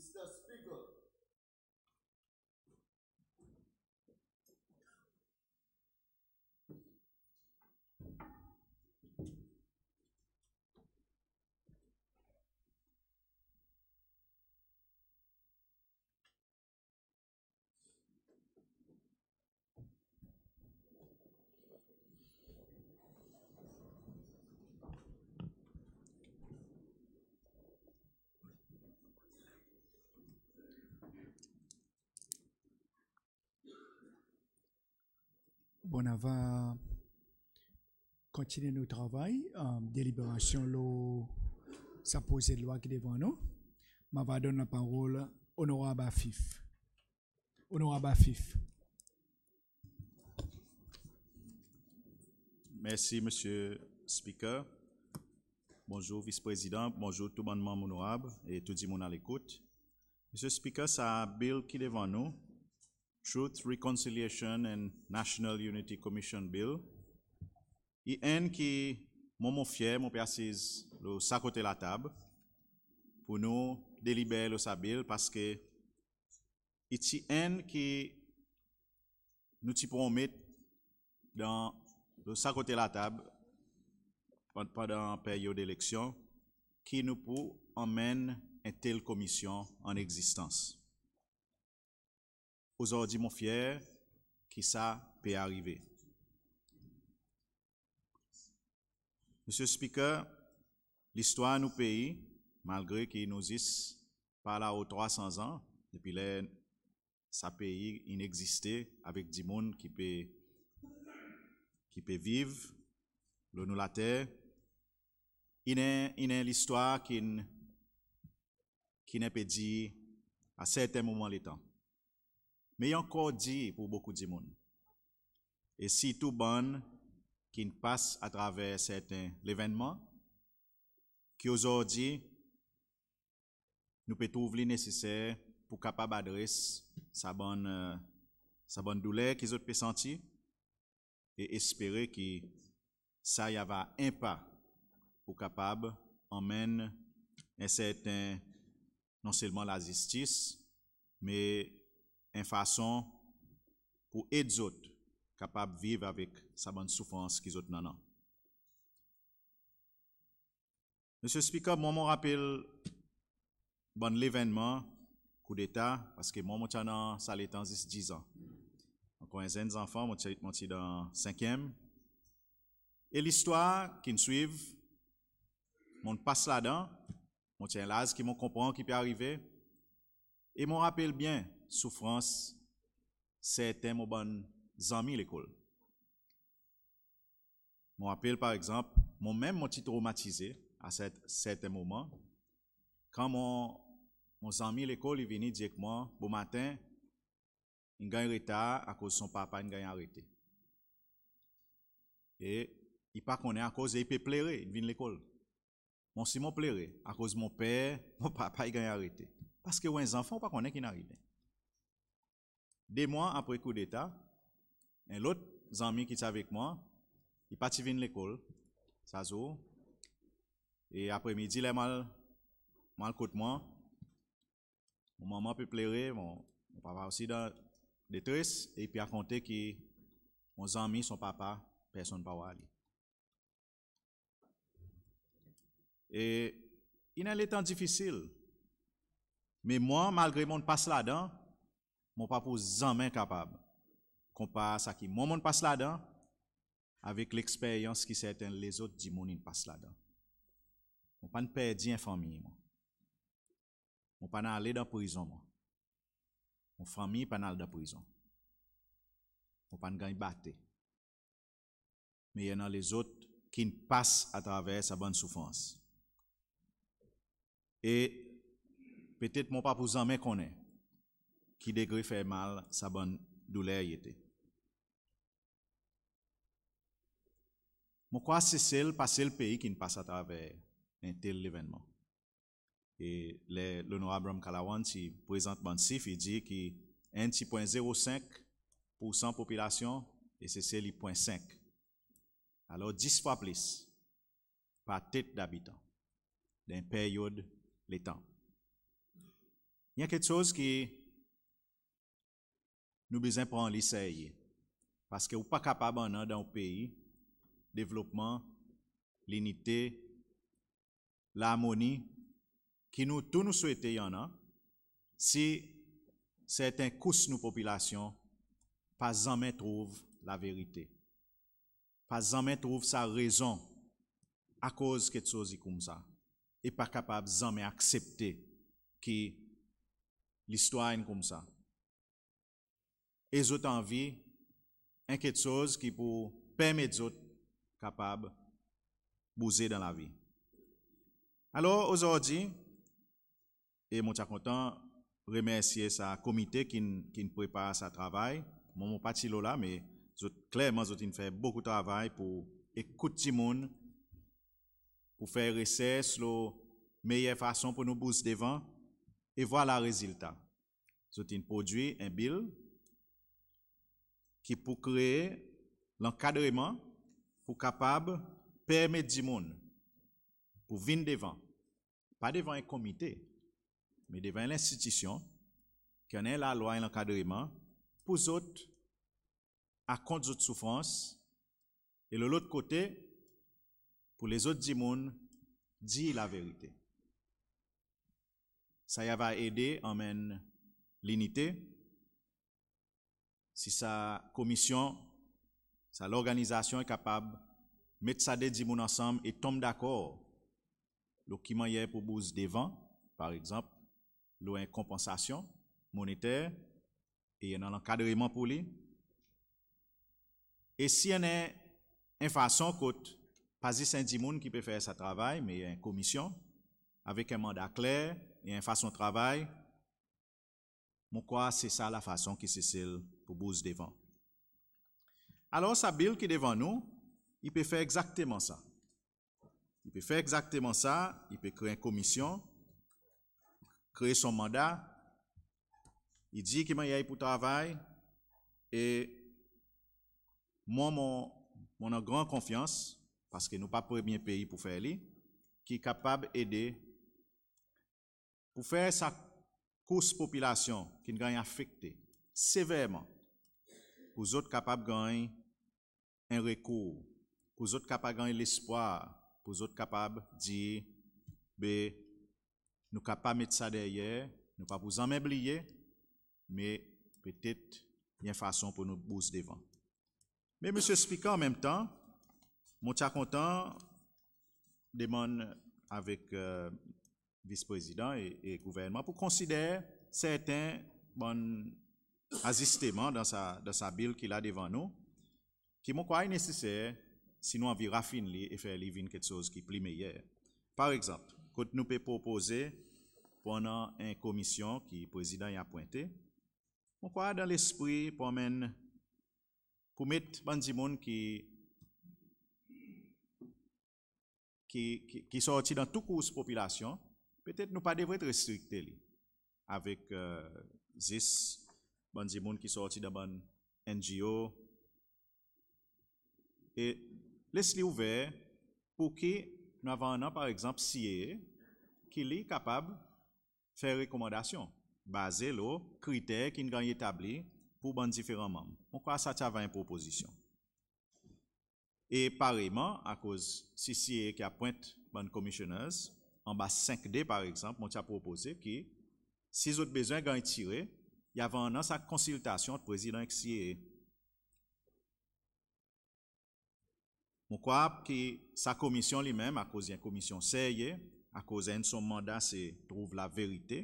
Mr. Speaker. Bon, on va continuer notre travail, euh, délibération, lo, ça pose loi qui est devant nous. Ma va donner la parole à honorable Afif. Honorable Afif. Merci, Monsieur Speaker. Bonjour, vice-président. Bonjour, tout le monde honorable et tout le monde à l'écoute. Monsieur Speaker, ça a Bill qui est devant nous. Truth, Reconciliation and National Unity Commission Bill. Y en ki moun moun fyer moun pi asiz lou sakote la tab pou nou delibere lou sa bil paske y ti en ki nou ti pou mou mit dan lou sakote la tab pandan payo de leksyon ki nou pou amen etel komisyon an eksistans. aujourd'hui, mon fier, qui ça peut arriver. Monsieur le Speaker, l'histoire de nos pays, malgré qu'il nous dise par là aux 300 ans, depuis là, ça pays inexistant avec des monde qui peut, qui peut vivre, le nous la terre, il y l'histoire qui, qui n'est pas dit à certains moments les temps mais encore dit pour beaucoup de monde. Et si tout bon qui passe à travers certains événements, qui aujourd'hui nous peut trouver nécessaire pour capable adresser sa bonne, euh, sa bonne douleur qu'ils ont pu sentir et espérer que ça y va un pas pour capable emmène un certain, non seulement la justice, mais en façon pour et capable de vivre avec sa ban souffrance ki zot nanan. Monsieur Speaker, moi mon rappel bon l'événement coup d'état parce que moi mon tana ça les 10 ans. Encore un d'enfants, mon mon dans 5e. Et l'histoire qui nous suivent mon passe là-dedans, mon tiens là qui me comprend qui peut arriver et mon rappelle bien souffrance, certains mon bon zami l'école. Mon rappelle par exemple, mon même mon petit traumatisé à certains moments, quand mon, mon ami l'école, il venait dire que moi, bon matin, il gagne retard à cause de son papa, il gagne arrêté. Et il pas connaît à cause, il peut pleurer, il vient l'école. Mon Simon pleurait à cause de mon père, mon papa, il gagne arrêté. Parce que les enfants ne sont pas qui arrive. Des mois après coup d'État, un autre ami qui était avec moi, il parti venir l'école, ça jour. et après-midi, il est mal, mal contre moi. Mon maman peut pleurer, mon, papa aussi dans détresse, et puis a compté que mon ami, son papa, personne ne va aller. Et il a les temps difficiles. Mais moi, malgré mon passe là-dedans, moun pa pou zanmen kapab kon pa sa ki moun moun pas la dan avek l'eksperyans ki seten lezot di moun in pas la dan. Moun pan pè di yon fami yon. Moun pan ale dan prizon moun. Moun fami yon pan ale dan prizon. Moun pan gan yon bate. Me yon nan lezot ki n'pas atraves sa ban soufans. Et petet moun pa pou zanmen konen qui degré fait mal, sa bonne douleur y était. Je crois c'est le, passé pays qui ne passe à travers un tel événement. Et l'honorable Kalawan, qui présente Bansif, il dit qu'il y a 1,05% de population et c'est 0,5. Alors 10 fois plus par tête d'habitant d'une période, l'étant. Il y a quelque chose qui nous besoin prendre l'essai. Parce que ou pas capable en dans le pays, développement, l'unité, l'harmonie, qui nous tous nous souhaitons y en a, si certains population nos populations, pas jamais trouve la vérité. Pas jamais trouve sa raison à cause de quelque chose comme ça. Et pas capable jamais accepter que l'histoire est comme ça et zot envie, quelque chose qui pour permettre aux capables capable bouser dans la vie. Alors aujourd'hui, et mon content remercier sa comité qui qui prépare ce travail. Mon pas parti là mais clairement, clairement fait beaucoup de travail pour écouter les monde pour faire recherches la meilleure façon pour nous bouger devant et voir le résultat. Zot produit un bill qui pour créer l'encadrement pour capable permettre du monde pour venir devant, pas devant un comité, mais devant l'institution qui en est la loi et l'encadrement pour autres à compte d'autres souffrances et de l'autre côté pour les autres du monde dit la vérité. Ça y va aider amène l'unité si sa komisyon, sa lorganizasyon e kapab met sa de di moun ansam e tom d'akor lo ki maye pou bouz devan, par ekzamp, lo en kompansasyon moneter, e yon an lankadreman pou li. E si yon en fason kot, pa zi sa di moun ki pe fay sa travay, me yon komisyon, avek e en manda kler, yon fason travay, crois quoi, c'est ça la façon qui se celle pour devant. Alors, sa qui est devant nous, il peut faire exactement ça. Il peut faire exactement ça, il peut créer une commission, créer son mandat, il dit qu'il y a pour travail, et moi, mon, mon en grande confiance, parce que nous pas premier pays pour faire lui, qui est capable d'aider pour faire ça course population qui gagne affectée sévèrement pour les autres capables de gagner un recours, pour les autres capables de gagner l'espoir, pour les autres capables de dire, ben, nous ne pouvons pas mettre ça derrière, nous ne pas vous emmêblier, mais peut-être il y a une façon pour nous bouger devant. Mais Monsieur Speaker, en même temps, mon content demande avec euh, vice-président et, gouvernement pour considérer certains bons ajustements dans sa, dans sa bill qu'il a devant nous, qui m'ont sont nécessaire si nous envie raffiner et faire vivre quelque chose qui plus meilleur. Par exemple, quand nous pouvons proposer pendant une commission qui président y a pointé, on dans l'esprit pour, pour mettre des qui qui, qui, qui sorti dans toute course population, peut-être nous pas être restrictés avec euh, ZIS, bon qui sortent dans bon NGO. Et laisse-les ouvert pour que nous avons un par exemple, si qui est capable de faire recommandations basées sur les critères qu'il a établis pour les différents membres. On Pourquoi ça va une proposition? Et pareillement, à cause CIE qui pointé les commissioners, An ba 5D, par eksemp, moun ch apropose ki, si zout bezwen gany tire, y avan nan e. sa konsiltasyon t prezident ek siye. Moun kwa ap ki sa komisyon li menm, a kozyen komisyon e, seye, a kozyen son manda se trouve la verite,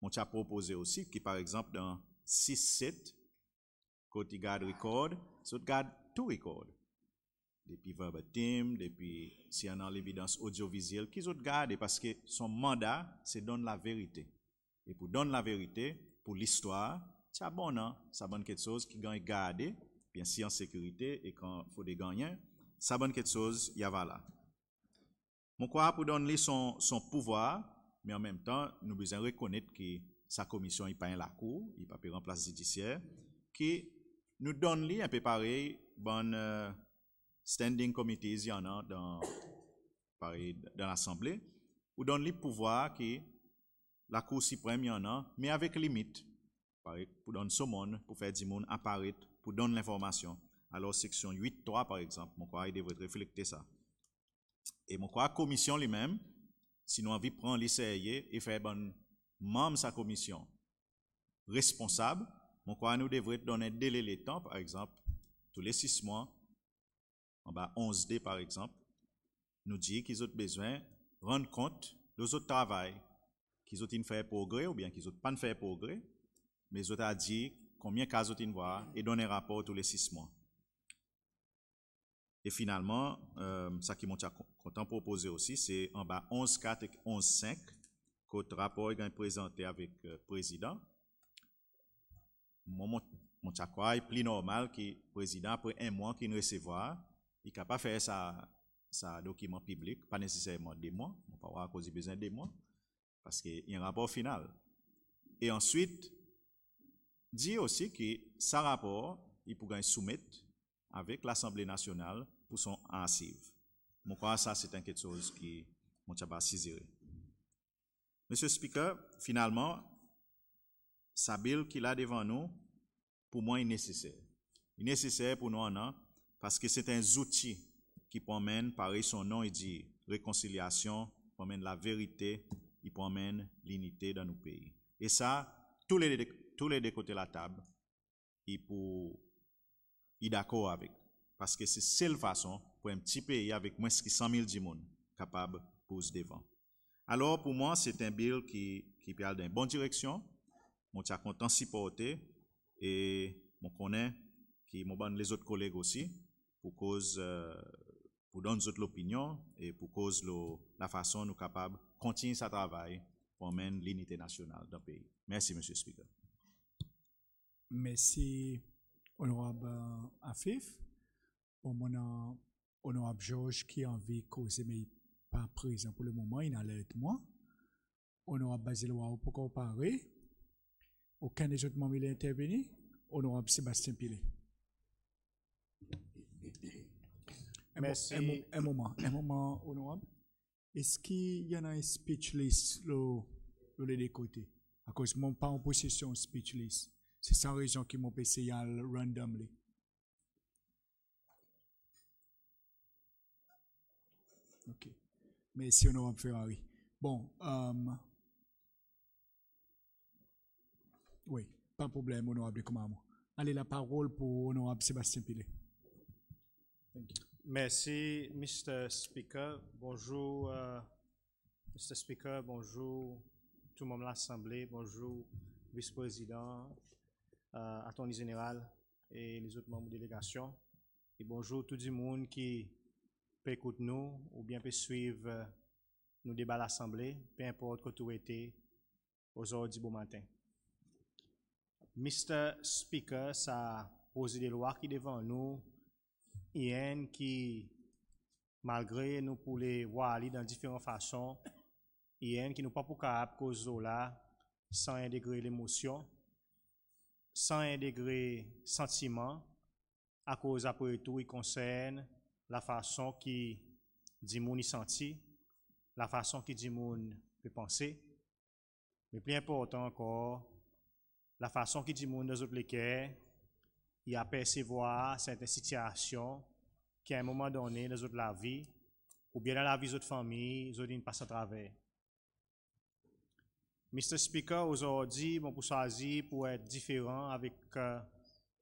moun ch apropose osi ki, par eksemp, dan 6-7, koti gade rekord, zout gade tou rekord. depuis verbatim, depuis si on a l'évidence audiovisuelle, qu'ils ont gardé parce que son mandat, c'est donner la vérité. Et pour donner la vérité, pour l'histoire, c'est bon, ça hein? bonne quelque chose qui gagne gardé, bien si en sécurité et quand il faut des gagnants, ça bonne quelque chose, il y a là. Mon quoi pour donner son, son pouvoir, mais en même temps, nous devons reconnaître que sa commission n'est pas la cour, il n'est pas en place judiciaire, qui nous donne un peu pareil, bonne. Euh, standing committees, il y en a dans, dans l'Assemblée, ou donne le pouvoir que la Cour suprême, il y en a, mais avec limite, pour donner ce monde, pour faire du monde apparaître, pour donner l'information. Alors, section 8.3, par exemple, mon crois, qu'il devrait réfléchir ça. Et mon crois, commission les même sinon, envie prend l'essayer et faire bon membre sa commission responsable. Mon crois, nous devrait donner délai les temps, par exemple, tous les six mois, en bas 11D par exemple, nous dit qu'ils ont besoin de rendre compte de leur travail, qu'ils ont fait progrès ou bien qu'ils n'ont pas fait progrès, mais ils ont à dire combien de cas ils ont voir et donner un rapport tous les six mois. Et finalement, ce euh, ça qui m'a content proposé aussi, c'est en bas 11.4 et 11.5, que rapport est présenté avec le euh, président. crois que c'est plus normal que le président, après un mois, qu'il recevoir il n'a pas fait ça sa document public, pas nécessairement des mois, on peut avoir cause besoin des mois, parce qu'il y a un rapport final. Et ensuite, dit aussi que ce rapport, il pourrait soumettre avec l'Assemblée nationale pour son archive. Mon crois ça, c'est quelque chose qui mon Monsieur le Speaker, finalement, sa bille qu'il a devant nous, pour moi, est nécessaire. Il est nécessaire pour nous en non parce que c'est un outil qui promène, pareil son nom, il dit réconciliation, promène la vérité, il promène l'unité dans nos pays. Et ça, tous les, tous les deux côtés de la table, il pour d'accord avec. Parce que c'est seule façon pour un petit pays avec moins de 100 000 personnes capable de se devant. Alors pour moi, c'est un bill qui, qui parle dans bonne direction. Mon suis content de supporter et mon connaît, qui les autres collègues aussi pour cause euh, pour donner notre opinion et pour cause le, la façon nous de continuer sa travail pour mener l'unité nationale le pays. Merci monsieur le speaker. Merci honorable euh, Afif euh, honorable Georges qui a envie causer mais pas présent pour le moment, il allait être moi. Honorable pourquoi pour comparer. Aucun des autres membres n'est intervenu. Honorable Sébastien Pilet. Un, moment, un moment honorable. Est-ce qu'il y en a un speech list le, les côtés? À cause mon pas en possession speech list. C'est sans raison qu'ils m'ont passé randomly. Ok. Merci, honorable Ferrari. Bon. Um, oui, pas de problème, honorable moi. Allez, la parole pour honorable Sébastien Pillet. Thank Merci, Mr. Speaker. Bonjour, euh, Mr. Speaker. Bonjour, tout le monde de l'Assemblée. Bonjour, vice-président, euh, général et les autres membres de délégation. Et bonjour tout le monde qui peut écouter nous ou bien peut suivre euh, nos débats à l'Assemblée, peu importe que tout heures aujourd'hui beau matin. Mr. Speaker, ça pose des lois qui devant nous et qui, malgré nous pour les voir aller dans différentes façons, et qui nous pas pour capable cause là sans intégrer l'émotion, sans intégrer sentiment, à cause après tout, il concerne la façon qui gens y senti, la façon qui Dimoun peut penser, mais plus important encore, la façon qui Dimoun nous autres il apercevoir cette situation qui, à un moment donné, dans autres la vie, ou bien dans la vie de notre famille, nous une passe à travers. Mr. Speaker, aujourd'hui, mon pour choisir pour être différent avec euh,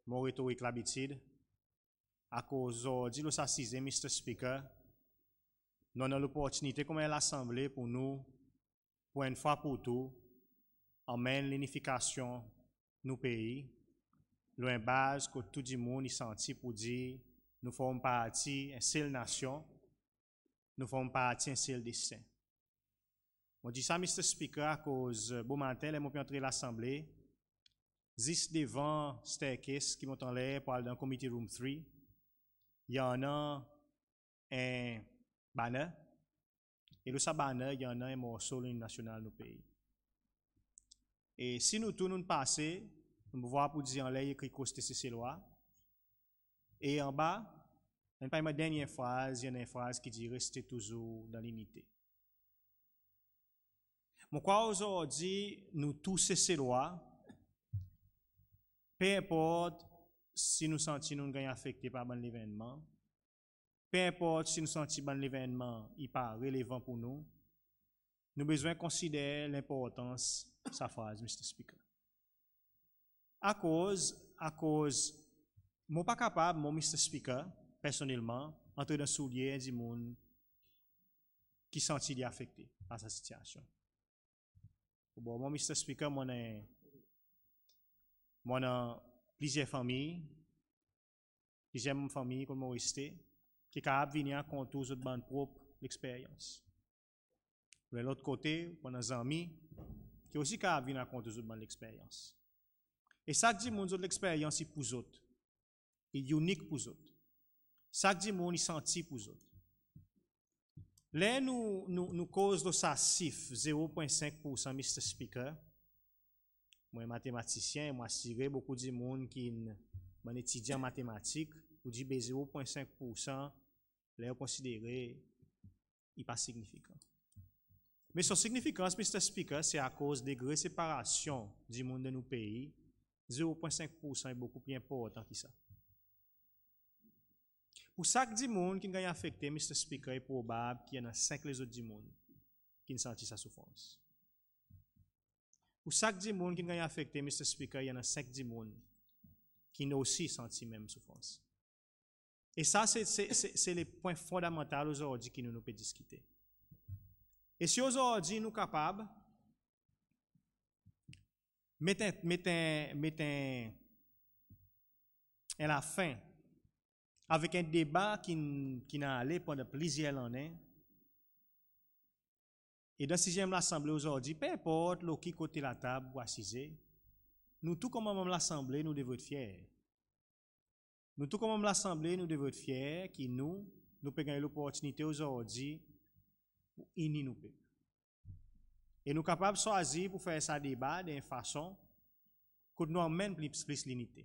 mon rhétorique l'habitude, à cause aujourd'hui, nous Monsieur Mr. Speaker, nous avons l'opportunité, comme l'Assemblée, pour nous, pour une fois pour tout, amener l'unification de nos pays loin base que tout le monde y senti pour dire nous faisons partie d'une seule nation, nous faisons partie d'un seul destin. Je dis ça, Mr. Speaker, à cause de euh, bon je suis entré entrer l'Assemblée, juste devant staircase qui m'ont en l'air pour aller dans le committee room 3, il y en a un banner, et le sa banner, il y en a un morceau de l'Union nationale de pays. Et si nous tournons passé, nous voit pour dire en l'air écrit ces lois. Et en bas, pas ma dernière phrase, il y a une phrase qui dit Restez toujours dans l'unité. Mon quoi aujourd'hui, nous tous lois, peu importe si nous sentons nous gagnons affectés par événement. peu importe si nous sentons que l'événement n'est pas relevant pour nous, nous devons besoin considérer l'importance de sa phrase, Mr. Speaker à cause, à cause, je pas capable, mon Mr. Speaker, personnellement, entrer dans soulier du monde qui sentit affecté par sa situation. Bon, mon Mr. Speaker, plusieurs familles, plusieurs famille comme moi qui capable venir à compte aux autres bandes l'expérience. De l'autre côté, on amis qui aussi capable venir aux autres l'expérience. Et ça dit mon l'expérience pour les Il est unique pour les autres. Ça dit mon senti pour les autres. Là, nous, nous, cause de ça 0,5%, Mr. Speaker. Moi, mathématicien, moi, je beaucoup de monde qui sont étudiant en mathématiques, dites dit 0,5%, là, considéré, n'est pas significant. Mais son significance, Mr. Speaker, c'est à cause des grosses séparations du monde de nos pays 0,5% est beaucoup plus important que ça. Pour chaque 10 monde qui ont affecté, Mr. Speaker, est probable qu'il y en a 5 les autres 10 monde qui ont senti sa souffrance. Pour chaque 10 monde qui ont affecté, Mr. Speaker, il y en a 5 10 monde qui ont aussi senti même souffrance. Et ça, c'est les points fondamentaux aujourd'hui qui nous, nous peut discuter. Et si aujourd'hui nous sommes capables mettez, la fin, avec un débat qui, qui n'a allé pendant plusieurs années. Et dans sixième l'Assemblée aujourd'hui, peu importe le qui côté la table ou assise nous tous comme l'Assemblée, nous devons être fiers. Nous tous comme l'Assemblée, nous devons être fiers que nous, nous pouvons l'opportunité aujourd'hui pour nous. Et nous sommes capables de choisir pour faire ça débat d'une façon que nous amène plus, plus l'unité.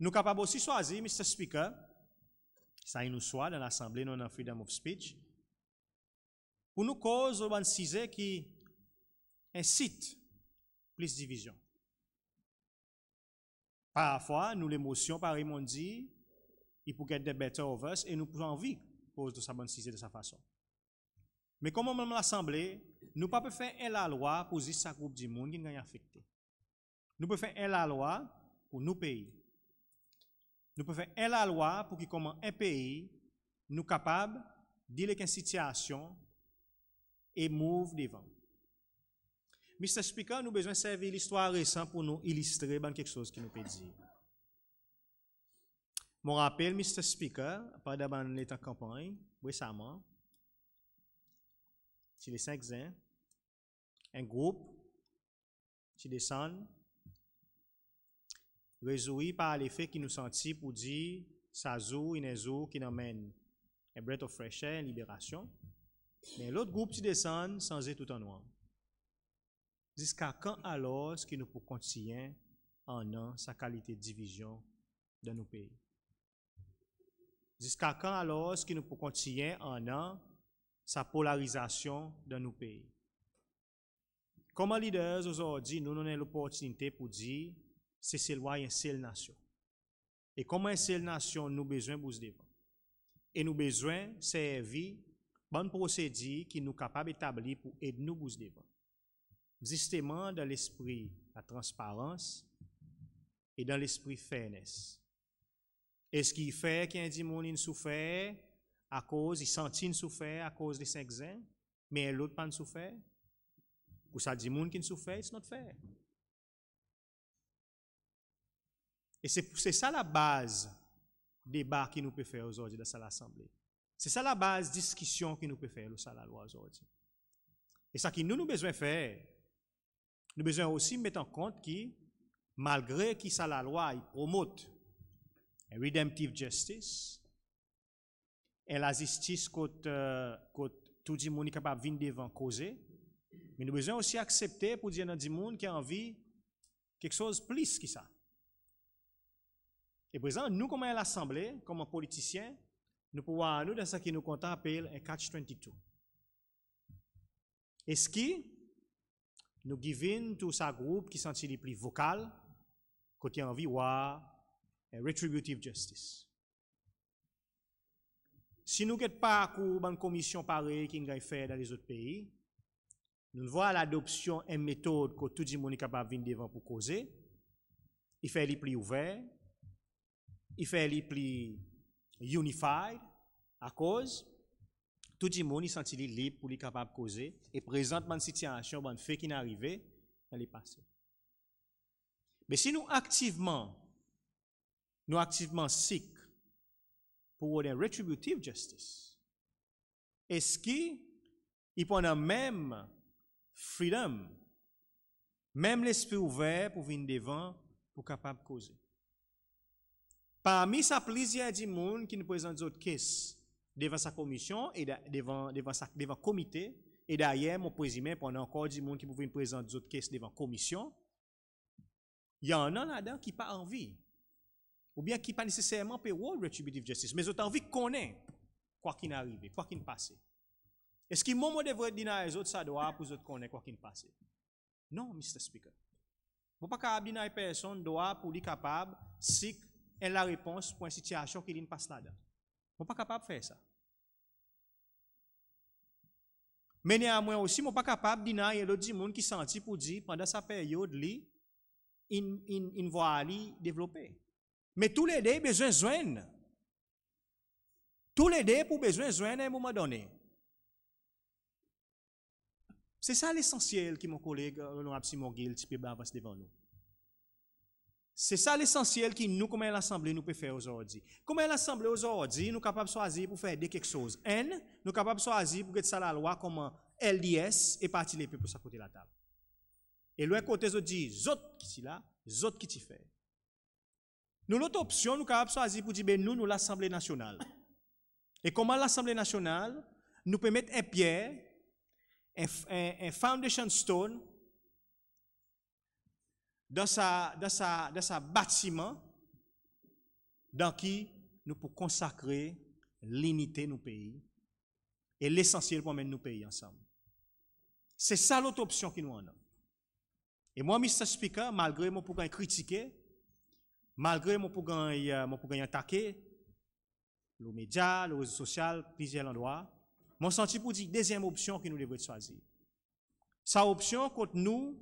Nous sommes capables aussi de choisir, Mr. Speaker, ça nous soit dans l'Assemblée non en freedom of speech, pour nous causer une cise qui incite plus de division. Parfois, nous l'émotion, par on dit, il peut être better of us, et nous pouvons envie cause de sa bonne cise de sa façon. Mais comme même l'Assemblée, nous ne pouvons pas faire la loi pour juste ce groupe de monde qui est affecté. Nous pouvons faire la loi pour nos pays. Nous pouvons faire la loi pour que comment un pays nous capable de qu'une situation et move devant. Mr. Speaker, nous avons besoin servir l'histoire récente pour nous illustrer ben quelque chose qui nous peut dire. Mon rappel, Mr. Speaker, pendant ben l'état campagne, récemment, les cinq ans, un groupe, qui descend résout par l'effet qui nous sentit pour dire, ça une inezou, qui nous amène un breath of fresh air, une libération. Mais l'autre groupe, qui descend sans être tout en noir. Jusqu'à quand alors ce qui nous pour continuer en an sa qualité de division dans nos pays? Jusqu'à quand alors ce qui nous pour continuer en an sa polarisation dans nos pays. Comme leaders, aujourd'hui, nous avons l'opportunité pour dire, c'est une seule nation. Et comment seule nation nous besoin de nous devant? Et nous besoin servir bonne procédure qui nous capable d'établir pour aider nous pour Justement, dans l'esprit la transparence et dans l'esprit fairness. est ce qui fait qu'un dit souffert, à cause, il qu'ils une souffert à cause des cinq ans, mais l'autre pas une souffert. Ou ça dit, monde qui souffert, c'est notre fait. Et c'est ça la base débat qui nous peut faire aujourd'hui dans l'Assemblée. C'est ça la base discussion qui nous peut faire dans la loi aujourd'hui. Et ça qui nous, nous besoin faire, nous besoin aussi mettre en compte que malgré que ça la loi, il promote redemptive justice, elle la justice quand tout le monde est capable de venir devant causer. Mais nous devons aussi accepter pour dire à tout le monde qui a envie quelque chose de plus que ça. Et présent, nous, comme l'Assemblée, comme politicien, nous pouvons, nous, dans ce qui nous compte, appeler un catch-22. Est-ce que nous à tout ça groupe qui sentit les plus vocal, qui a envie de voir retributive justice? si nou ket pa akou ban komisyon pare ki nga y fey dan les ot peyi, nou vwa l'adoption en metode ko tout di moun y kapab vin devan pou koze, y fey li pli ouver, y fey li pli unify, akouz, tout di moun y santi li lip pou li kapab koze, e prezentman si ti anasyon ban fey ki n'arive, nan li pase. Be si nou aktiveman, nou aktiveman sik, pour une retributive justice. est ce qui, il prend la même freedom, même l'esprit ouvert pour venir devant, pour capable causer. Parmi sa plaisir du gens qui nous présente d'autres caisses devant sa commission et devant, devant, sa, devant comité, et d'ailleurs, mon y pendant encore du monde qui pouvait nous présenter d'autres caisses devant commission, il y en a là-dedans qui pas envie ou bien qui pas nécessairement payeront oh, retributive justice, mais autant envie qu'on quoi qu'il arrive, quoi qu'il passe. Est-ce qu'il moment devrait dire à les autres ça doit pour les autres quoi qu'il passe? Non, Mr. Speaker. Vous pas capable dire à personne doit pour lui capable si elle la réponse pour une situation qui ne passe là-dedans. Vous pas capable de faire ça. Mais néanmoins aussi, je pas capable de dire l'autre monde qui sentit pour dire pendant sa période, il in, in, in développer. Mais tous les deux besoin joindre. Tous les deux pour besoin joindre à un moment donné. C'est ça l'essentiel que mon collègue Roland euh, Absimogil peut avance devant nous. C'est ça l'essentiel qui nous, comme l'Assemblée, nous peut faire aujourd'hui. Comme l'Assemblée aujourd'hui, nous sommes capables de choisir pour faire quelque chose. nous sommes capables de choisir pour que ça la loi comme LDS et parti les peuples à côté de la table. Et l'autre côté, ils dis, autres qui sont là, autres qui t'y fait. Nous, l'autre option, nous avons choisi pour dire, ben, nous, nous, l'Assemblée nationale. Et comment l'Assemblée nationale nous peut mettre un pierre, un, foundation stone, dans sa, dans sa, dans sa bâtiment, dans qui nous pouvons consacrer l'unité de nos pays et l'essentiel pour mettre nos pays ensemble. C'est ça l'autre option qui nous en Et moi, Mr. Speaker, malgré mon pouvoir critiqué, Malgré mon programme, euh, mon attaqué, le média, le réseau social, plusieurs endroits, mon senti pour dire deuxième option que nous devons choisir. Sa option, contre nous,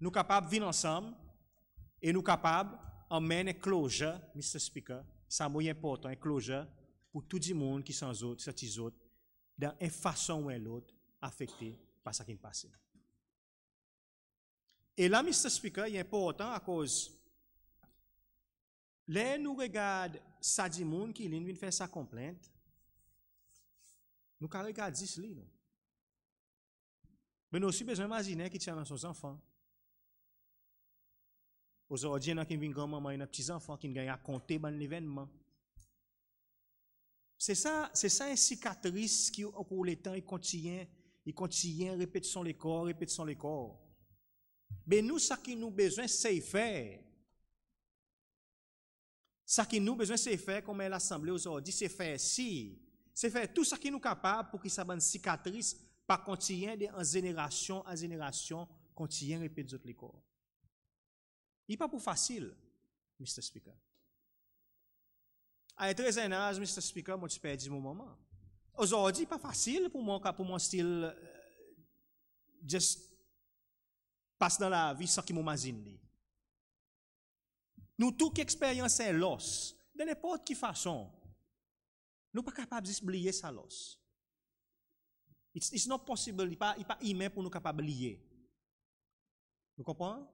nous capables de vivre ensemble et nous capables d'emmener un closure, Mr. Speaker, ça moyen important, un closure pour tout le monde qui sont autres, ces autres, dans une façon ou autre, affecté par ce qui est passé. Et là, Mr. Speaker, il est important à cause Là, nous regardons ça dit monde qui vient faire sa complainte. Nous regardons ça. Mais nous aussi besoin d'imaginer qui tient dans son enfant. Aujourd'hui, il y a qui vient grand-maman, et y petits-enfants qui viennent raconter dans l'événement. C'est ça, c'est ça une cicatrice qui, au cours du temps, il continue, répétition les corps, répétition les corps. Mais nous, ce qui nous besoin, c'est faire. Ce qui nous besoin c'est faire comme l'assemblée aujourd'hui, c'est faire si, c'est faire tout ce qui nous capable pour que ça bonne cicatrice pas continuer de en génération en génération continuer répéter les corps. Il pas pour facile, Mr. Speaker. À 13 ans, Mr. Speaker, moi, tu perds mon moment. Aujourd'hui, pas facile pour moi, pour mon style, euh, just passe dans la vie sans qu'il m'imagine. Nous, qui expérience est loss, De n'importe qui façon, nous ne pas capables d'oublier sa loss. It's, it's not possible, il n'est pas, pas humain pour nous capables Vous comprenez?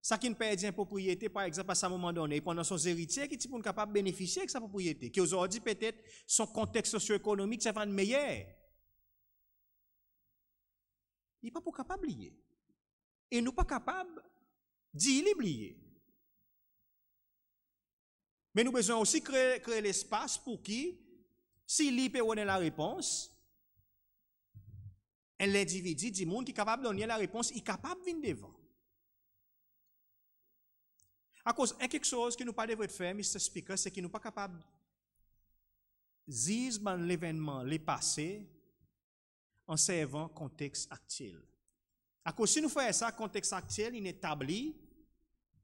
Ça qui perd une propriété, par exemple, à ce moment donné, pendant son héritier, qui est capable de bénéficier de sa propriété, qui aujourd'hui peut-être son contexte socio-économique, c'est un meilleur. Il n'est pas pour capable oublier. Et nous pas capables d'y oublier. Mais nous besoin aussi créer, créer l'espace pour qui, si l'IP donne la réponse, l'individu, du monde qui est capable de donner la réponse, il est capable de venir devant. À cause de quelque chose que nous pas faire, Mr. Speaker, c'est que nous pas capable dire l'événement, le passé, en servant contexte actuel. À cause si nous faisons ça, contexte actuel, il est établi,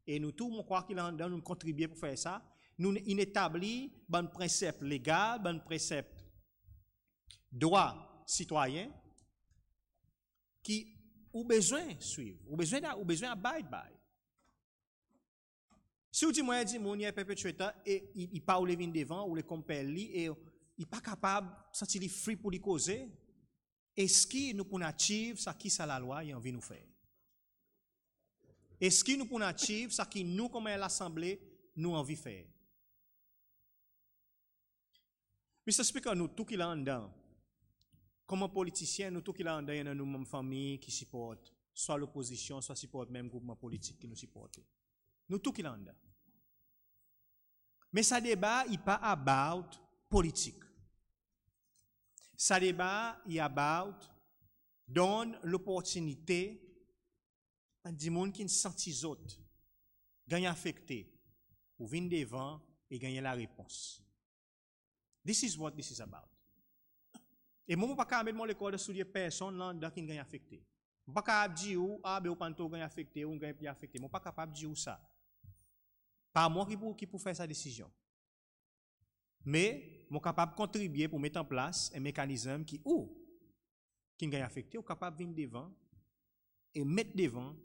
et nous tous, on croit qu'il a nous contribuer pour faire ça, nous établit bon principe légal, bon principe droit citoyen qui ou besoin suivre, ou besoin ou besoin abide by. Si vous dites moi dit mon est perpétuateur et il pas ou vin devant ou le compel li et il pas capable sentir li free pour lui causer est-ce que nous pouvons atteindre ça qui ça la loi a envie nous faire Est-ce que nous pouvons atteindre ça qui nous comme l'assemblée nous envie faire explique Speaker, nous tout qu'il a comme politicien, nous tout qu'il a en dedans, nous même famille qui supporte, soit l'opposition, soit supporte même gouvernement politique qui nous supporte. Nous tout qu'il a Mais ce débat, il pas about politique. Ce débat, il about donne l'opportunité à des gens qui ne sentent autres, gagnent affecté, ou venir devant et gagner la réponse. This is what this is about. Et moi, je ne suis pas capable de les personnes qui ont été affecté. Je ne suis pas capable de dire que ah, vous avez été affecté ou que vous avez affecté. Je ne suis pas capable dire ça. Pas moi qui peux pou faire sa décision. Mais je suis capable contribuer pour mettre en place un mécanisme qui, ou qui a été affecté, ou capable venir devant et mettre devant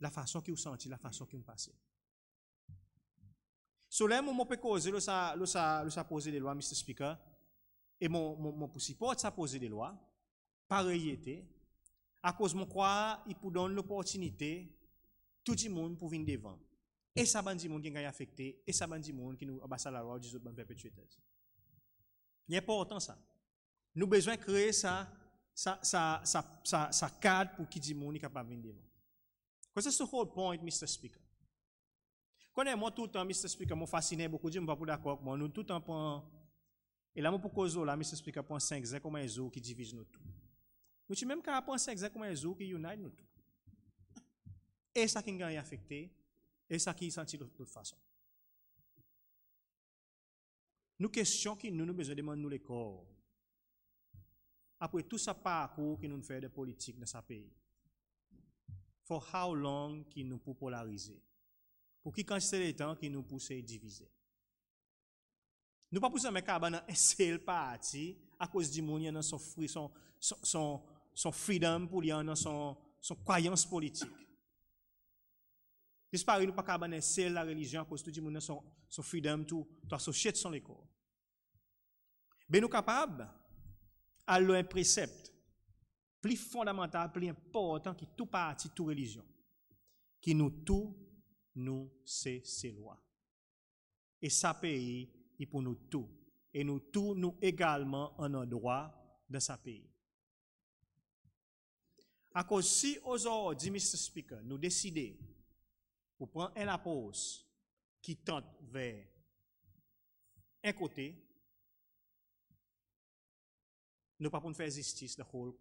la façon que vous sentez, la façon que vous passez. So lè moun moun pe koze lè sa, lè sa, lè sa pose de lwa, Mr. Speaker, e moun, moun, moun pou support sa pose de lwa, pareyete, a koz moun kwa, i pou don l'opportunite, touti moun pou vin devan. E sa ban di moun gen gaya afekte, e sa ban di moun ki nou abasa la lwa, di zot ban perpetuitez. Nye portan sa. Nou bezwen kreye sa, sa, sa, sa, sa, sa kad pou ki di moun ni kapab vin devan. Because that's the whole point, Mr. Speaker. Connais moi tout le temps, Mr. Speaker, fasciné beaucoup pas d'accord avec moi. Nous tout le temps et là, pour cause là, Mr. pour 5 qui divise nous tout. Mais tu même qu'à qui nous Et ça qui nous a affecté, et ça qui de toute façon. Nous questions qui nous nous besoin demander nous les corps. Après tout ça parcours que nous fait de politique dans ce pays. For how long qui nous pour polariser? pour qui quand c'est le temps qui nous pousse à diviser. Nous pas pousser mais cabane un seul parti à cause du monde dans son son son son freedom pour lui dans son son croyance politique. Disparaît nous pas cabane un seul la religion à cause du monde dans son son freedom tout toi société son l'école. Mais ben, nous capables à un précepte plus fondamental, plus important qui tout parti, toute religion, qui nous tout nous c'est ses lois. Et sa pays est pour nous tous. Et nous tous, nous également, en un droit de sa pays. À cause si aujourd'hui, Mr. Speaker, nous décidons pour prendre une pause qui tente vers un côté, nous ne pouvons pas faire justice dans le processus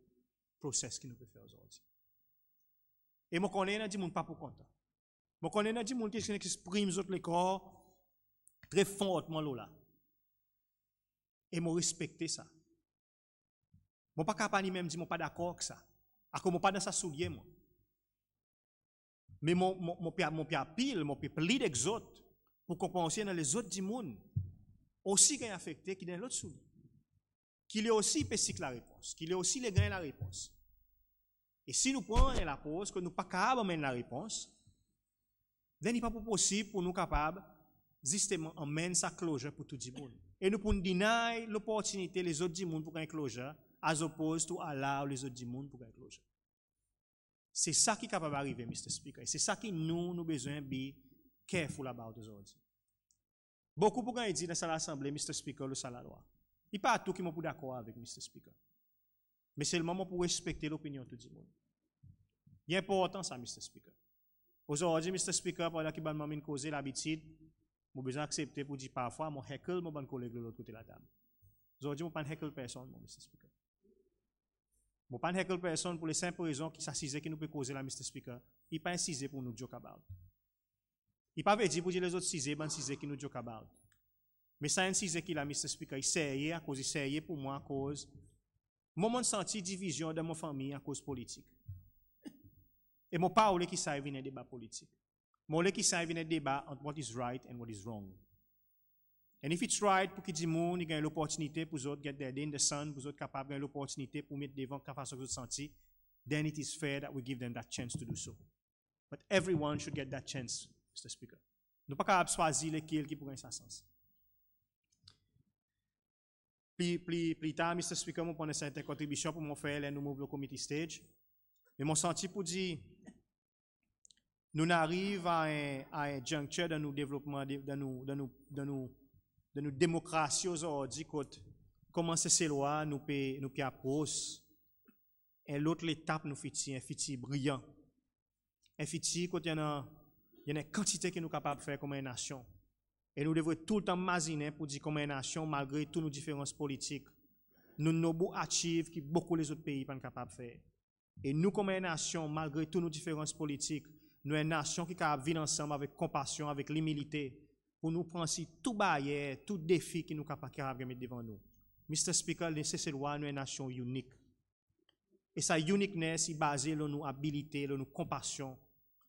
process que nous peut faire aujourd'hui. Et collègue connais, dit, nous ne pas pour content. Je connaît dit monde qui exprime les autres corps très fortement là. Et moi respecter ça. suis pas capable même dit mon pas d'accord avec ça. À suis pas dans sa soulier Mais mon mon mon père mon pile mon père plie des autres pour compenser dans les autres du monde aussi qui est affecté qui dans l'autre soulier. Qu'il est aussi que la réponse, qu'il est aussi le gain la réponse. Et si nous prenons la pause, que nous pas capable même la réponse, ce pas possible pour pour nous capables, en d'amener sa closure pour tout monde. monde. Et nous pouvons l'opportunité l'opportunité les autres pour pour pou gen à as opos tou alaw les du monde pour pour gen C'est ça qui est capable d'arriver, Mr. Speaker. C'est ça qui nous, nous besoin bi careful about those odds. Beaucoup pour dit dans l'Assemblée, Mr. Speaker, le la loi. Il pas tout qui m'ont pour d'accord avec Mr. Speaker. Mais c'est le moment pour respecter l'opinion de tout le monde. Il est important ça, Mr. Speaker. Aujourd'hui, Mr. Speaker, pendant que m'a me causer l'habitude, j'ai besoin d'accepter pour dire parfois, mon heckle, mon bon collègue de l'autre côté de la table. Aujourd'hui, je ne pas heckle personne, mon Mr. Speaker. Je ne pas heckle personne pour les simples raisons qui s'assisent, qui nous peut causer la Mr. Speaker. Il pas incisé pour nous joke about. Il pas veut dire pour dire les autres cisés, ben cisés qui nous joke about. Mais ça incisé qu'il a, Mr. Speaker, il sérieux à cause, il sérieux pour moi à cause. Moi, mon senti division dans mon famille à cause politique. Et mou pas ou le ki sa evine deba politik. Mou le ki sa des débats an what is right and what is wrong. And if it's right pour pou ki di moun, ni gen pour pou autres get their day in the sun, pou autres kapab gen l'opportunité pour mettre devant ka que vous santi, then it is fair that we give them that chance to do so. But everyone should get that chance, Mr. Speaker. Nous pas ka ap swazi le ki el ki sa sens. Pli, pli, pli Mr. Speaker, moun pwene sa ente pour mon faire, les lè nou mouv lo stage. Mais mon senti pour dire, nous arrivons à un, à juncture dans nos développements, dans nos, dans nos, dans nos, démocraties aujourd'hui, comment ces lois nous peut nous approcher. Et l'autre étape nous fait un brillant. Un fiti il y a une quantité que nous capable de faire comme une nation. Et nous devons tout le temps maziner pour dire comme une nation, malgré toutes nos différences politiques, nous n'avons pas qui que beaucoup les autres pays ne sont pas capables de faire. Et nous, comme une nation, malgré toutes nos différences politiques, nous une nation qui capable vivre ensemble avec compassion, avec l'humilité, pour nous prendre tout barrière, tout défi qui nous capable mettre devant nous. Mr. Speaker, Président, nous sommes une nation unique. Et sa uniqueness est basée sur nos habilités, sur nos compassions,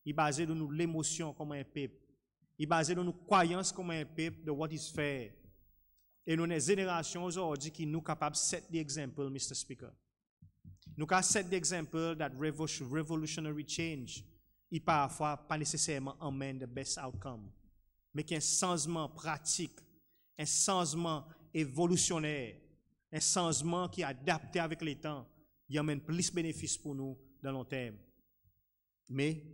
est basée sur émotions comme un peuple, est basée sur nos croyances comme un peuple de what is fair. Et nous sommes génération aujourd'hui qui nous capables de set the example, Mr. Speaker. Nous avons set the example that revolutionary change il parfois pas nécessairement amène de best outcome, mais qu'un changement pratique, un changement évolutionnaire, un changement qui est adapté avec les temps, il amène plus de bénéfices pour nous dans le long terme. Mais,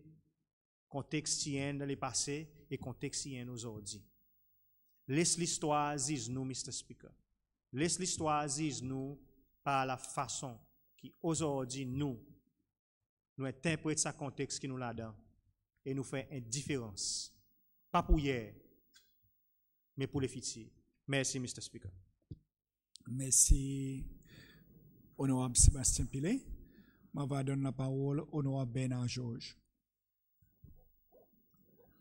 contexte dans le passé et contexte nos aujourd'hui. Laisse l'histoire dire nous, Mr. Speaker. Laisse l'histoire dire nous par la façon qui aujourd'hui nous nous de sa contexte qui nous l'a et nous fait indifférence. Pas pour hier, mais pour les futurs. Merci, Mr. Speaker. Merci, honorable Sébastien Pillet. Je vais donner la parole à honorable Bernard Georges.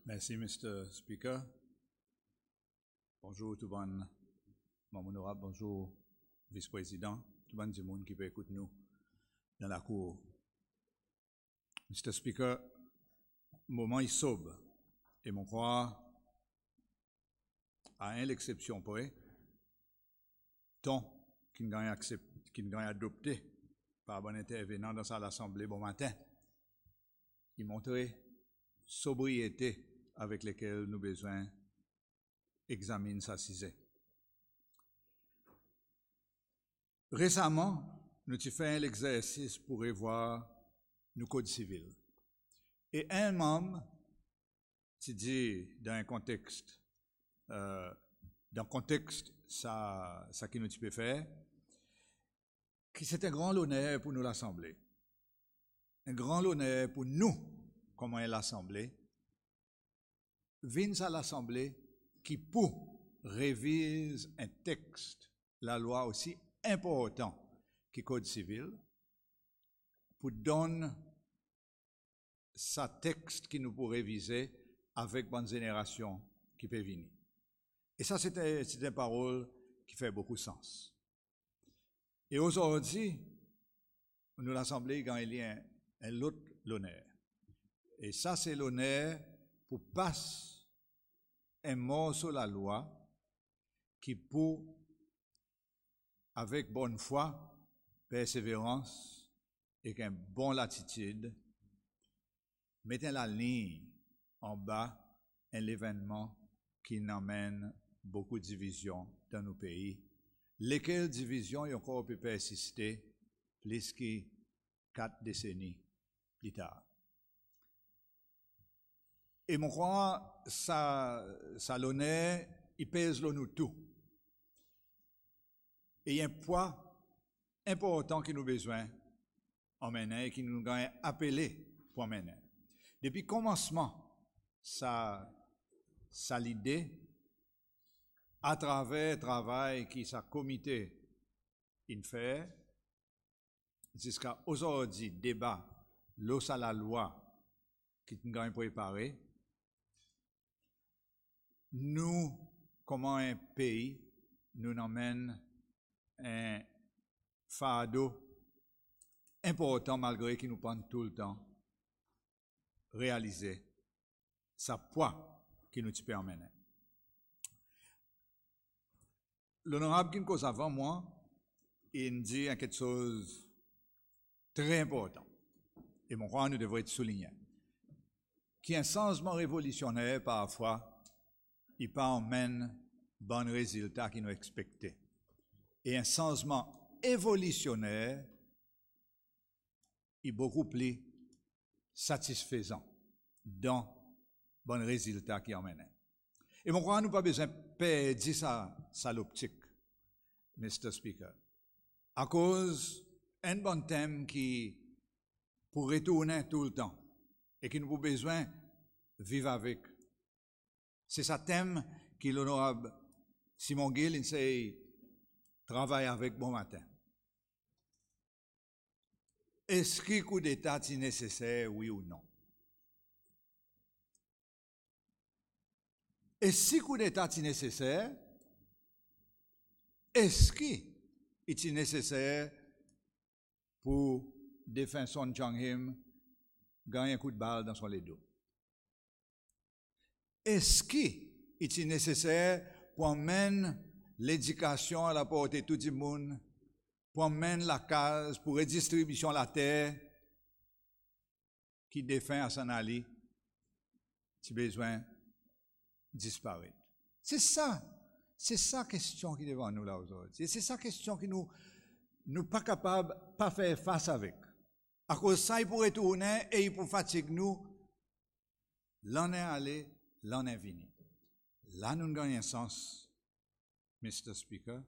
Merci, Mr. Speaker. Bonjour tout le monde, honorable, bonjour vice-président, tout le monde qui peut écouter nous dans la cour. Mr. Speaker, moment il saube et mon croix à un l'exception près, ton qu'il n'a pas adopté par bon intervenant dans sa assemblée, bon matin, il montrait sobriété avec laquelle nous besoin examine sa cise. Récemment, nous avons fait l'exercice pour revoir Code civil. Et un homme qui dit dans un contexte, euh, dans un contexte, ça, ça qui nous peut faire, que c'est un grand honneur pour nous l'Assemblée. Un grand honneur pour nous, comment est l'Assemblée. Vins à l'Assemblée qui, pour, révise un texte, la loi aussi important qui Code civil, pour donner sa texte qui nous pourrait viser avec bonne génération qui peut venir. Et ça, c'est une parole qui fait beaucoup sens. Et aujourd'hui, nous l'Assemblée quand il y a un, l'honneur. Et ça, c'est l'honneur pour passer un mot sur la loi qui pour, avec bonne foi, persévérance et qu'un bon latitude, mettez la ligne en bas un événement qui amène beaucoup de divisions dans nos pays. Lesquelles divisions ont encore pu persister plus que quatre décennies plus tard. Et mon roi, ça, ça l'honneur, il pèse le nous tout. Et il y a un poids important qui nous besoin en et qui nous a appelé pour mener. Depuis commencement, sa, sa l'idée, à travers le travail qui sa comité in fait, jusqu'à aujourd'hui, débat, l'os à la loi qui nous été préparé, nous, comment un pays, nous emmène un fardeau important malgré qu'il nous prend tout le temps réaliser sa poids qui nous permet. L'honorable qui me cause avant moi, il me dit quelque chose très important, et mon roi nous devons être souligné, Qu'un sens révolutionnaire parfois, il pas emmène bons résultats qui nous expectait. Et un changement évolutionnaire, il beaucoup plus satisfaisant dans bon résultat qui emmène. Et mon croyant, nous pas besoin perdre ça, ça l'optique, Mr. Speaker. À cause un bon thème qui pourrait tourner tout le temps et qui nous pas besoin vivre avec. C'est ce thème qui l'honorable Simon Gill, il travaille avec bon matin. Est-ce que coup d'État est nécessaire, oui ou non? Et si coup d'État est nécessaire, est-ce qu'il est nécessaire pour défendre Son Jong-him gagner un coup de balle dans son dos Est-ce qu'il est nécessaire pour amener l'éducation à la portée de tout le monde pour amener la case pour redistribution la terre qui défend à son aller, si besoin, disparaître. C'est ça, c'est ça question qui est devant nous là aujourd'hui. c'est ça question qui nous, nous pas capable, pas faire face avec. À cause de ça, il pourrait tourner et il pourrait fatiguer nous. L'en est allé, l'en est venu. Là, nous gagnons un sens, Mr. Speaker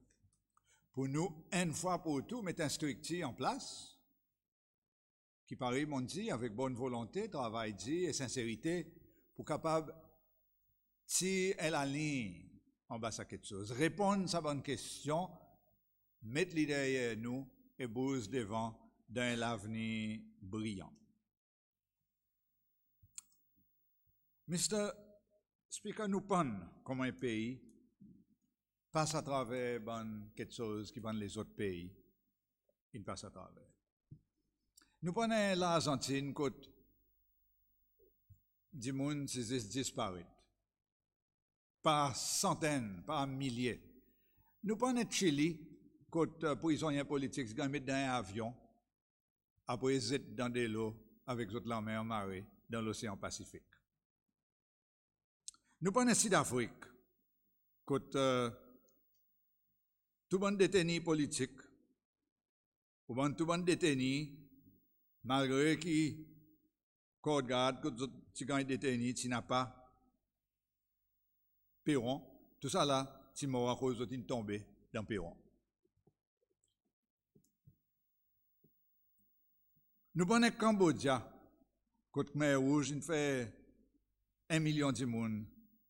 pour nous, une fois pour tout, mettre un structure en place, qui paraît, mon dit, avec bonne volonté, travail dit et sincérité, pour capable tirer la ligne en bas à quelque chose, répondre à sa bonne question, mettre l'idée derrière nous et bouse devant d'un avenir brillant. Mr. Speaker, nous pensons comme un pays passe à travers quelque chose qui vend les autres pays. Ils passe à travers. Nous prenons l'Argentine, côte du monde, c'est disparu. Par centaines, par milliers. Nous prenons Chili, côte euh, prisonniers politiques qui mettent dans un avion, après ils dans des lots avec autres la en marée dans l'océan Pacifique. Nous prenons Sud-Afrique, côte euh, tout ou politique. Tout le monde détenu, malgré qui code garde, que détenu, tu n'as pas, Péron, tout ça là, tu m'auras de tomber dans Péron. Nous prenons Cambodge, le mer rouge, il fait un million de monde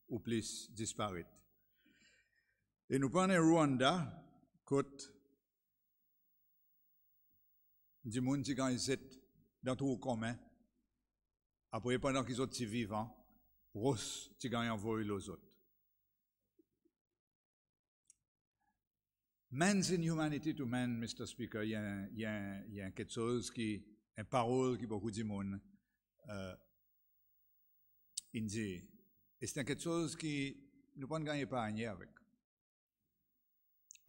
ou plus disparu. Et nous prenons Rwanda, Gott des monde qui quand ils dans tout commun, après pendant qu'ils sont vivants, Ross qui gagne envoyé les autres. Man's inhumanity to man, Mr. Speaker, il y a, il y a, il y a quelque chose qui, une parole qui beaucoup du monde, euh, et c'est quelque chose qui nous ne peut pas gagner avec.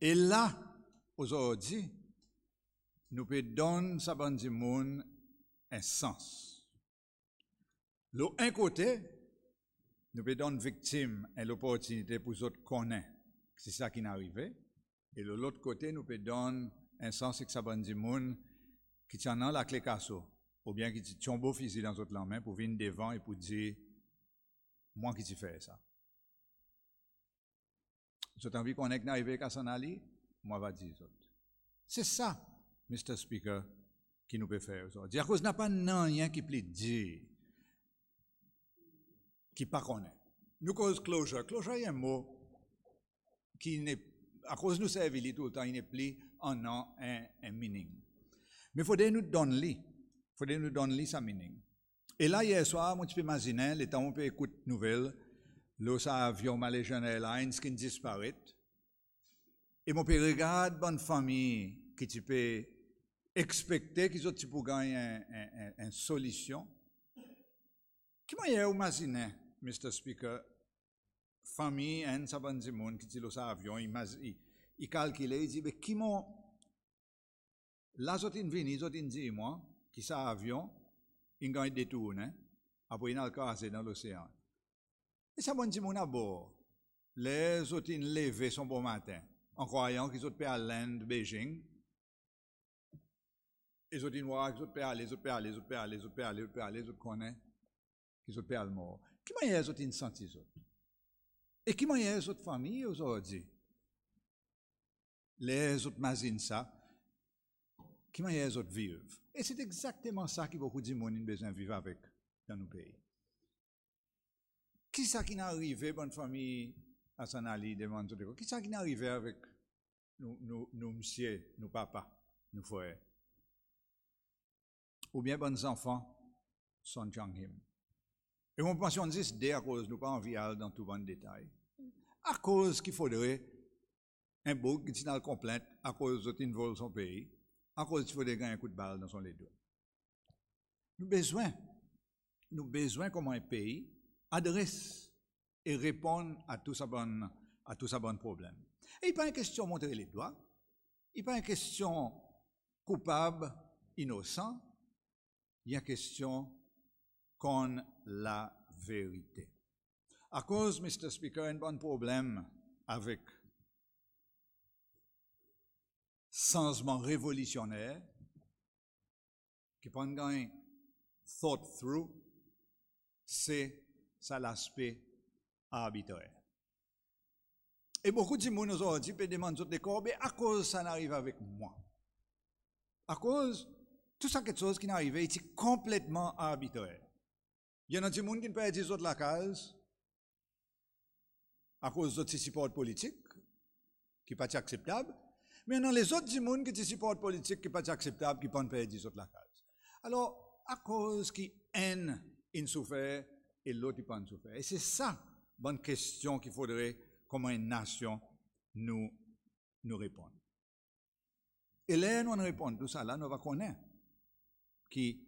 Et là, aujourd'hui, nous pouvons donner sa bandeau un sens. Le un côté, nous pouvons donner victime et l'opportunité pour autres connaît c'est ça qui n'arrivait. Et le l'autre côté, nous pouvons donner un sens et que sa qui tient la clé casso, ou bien qui tombe au fusil dans notre main pour venir devant et pour dire moi qui t'ai fait ça. Vous avez envie qu'on ait arrivé à s'en aller? Moi, va dire ça. C'est ça, Mr. Speaker, qui nous peut faire. Dire cause n'a pas non rien qui peut dire, qui pas connaît. Nous cause closure. Closure est un mot qui n'est, à cause nous servir tout le temps, il n'est plus en nom, un, un meaning. Mais il faudrait nous donner, il faudrait nous donner sa meaning. Et là, hier soir, moi, tu peux imaginer, les temps où on peut écouter nouvelles, Là, ça avion Malaysian Airlines qui disparaît. Et mon père regarde bonne famille qui tu peut expecter qu'ils ont pu gagner une solution un, un solution. Comment est imaginé, Mr. Speaker, famille en hein, saban monde qui dit le avion, il, il calcule, il dit, mais qui m'ont, là, ils sont venus, ils ont dit, moi, qui sa avion, ils ont détourné, après pas de casse dans l'océan. E sa moun di moun abor, le zot in leve son bon maten, an kwayan ki zot pe alen de Beijing, e zot in wak, ki zot pe alen, zot pe alen, zot pe alen, zot pe alen, zot pe alen, zot konen, ki zot pe alen moun. Ki mwenye zot in senti zot? E ki mwenye zot fami yo zot di? Le zot mazin sa, ki mwenye zot viv? E se dekzak teman sa ki boku di moun in bezen viv avek dan nou peyi. quest ça qui s'est arrivé, bonnes familles, Hassan Ali, demande-t-on. Qu'est-ce qui s'est arrivé avec nos messieurs, nos papa, nos frères, ou bien bonnes enfants, son Changhim. Et on pense on dit c'est des roses, nous pas en ville dans tout bon détail, à cause qu'il faudrait devoir un bouc d'histoire complète, à cause de tout le niveau de son pays, à cause qu'il faudrait gagner un coup de barre dans son les doigts. Nous besoin, nous besoin comme un pays adresse et répondre à tout sa bonne à tout sa bonne problème. Et il pas une question de montrer les doigts, il pas une question coupable, innocent, il y a une question qu'on la vérité. À cause, Mr. Speaker, un bon problème avec sensement révolutionnaire qui pendant un thought through, c'est ça l'aspect arbitraire. Et beaucoup de gens nous ont dit, demandent mais à cause ça n'arrive avec moi. À cause, tout ça, quelque chose qui n'arrive, c'est complètement arbitraire. Il y en a des gens qui ne peuvent dire la case à cause de ces supports politiques qui n'est pas acceptable, mais il y a les autres gens qui ont des supports politiques qui n'est pas acceptable, qui ne peuvent pas dire la case. Alors, à cause qui haine, souffrent, et l'autre pas en faire. Et c'est ça, bonne question qu'il faudrait, comment une nation nous, nous répond. Et là, nous répond tout ça, là, nous va connaître qui,